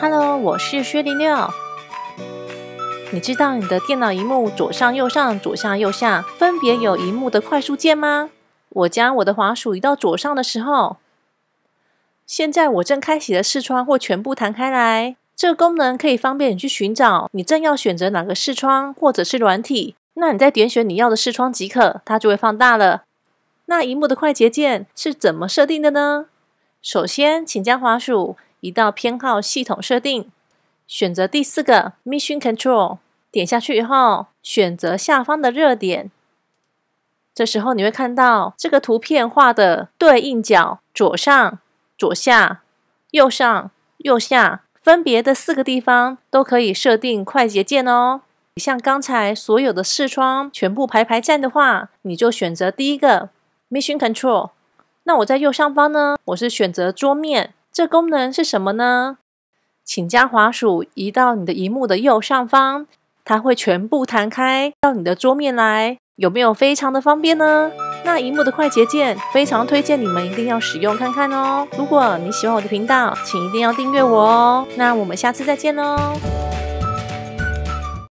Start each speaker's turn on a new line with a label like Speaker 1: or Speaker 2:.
Speaker 1: Hello，我是薛立六。你知道你的电脑荧幕左上、右上、左下、右下分别有荧幕的快速键吗？我将我的滑鼠移到左上的时候，现在我正开启的视窗或全部弹开来。这个功能可以方便你去寻找你正要选择哪个视窗或者是软体，那你再点选你要的视窗即可，它就会放大了。那荧幕的快捷键是怎么设定的呢？首先，请将滑鼠。移到偏好系统设定，选择第四个 Mission Control，点下去以后，选择下方的热点。这时候你会看到这个图片画的对应角左上、左下、右上、右下，分别的四个地方都可以设定快捷键哦。像刚才所有的视窗全部排排站的话，你就选择第一个 Mission Control。那我在右上方呢，我是选择桌面。这功能是什么呢？请将滑鼠移到你的荧幕的右上方，它会全部弹开到你的桌面来，有没有非常的方便呢？那荧幕的快捷键非常推荐你们一定要使用看看哦。如果你喜欢我的频道，请一定要订阅我哦。那我们下次再见哦。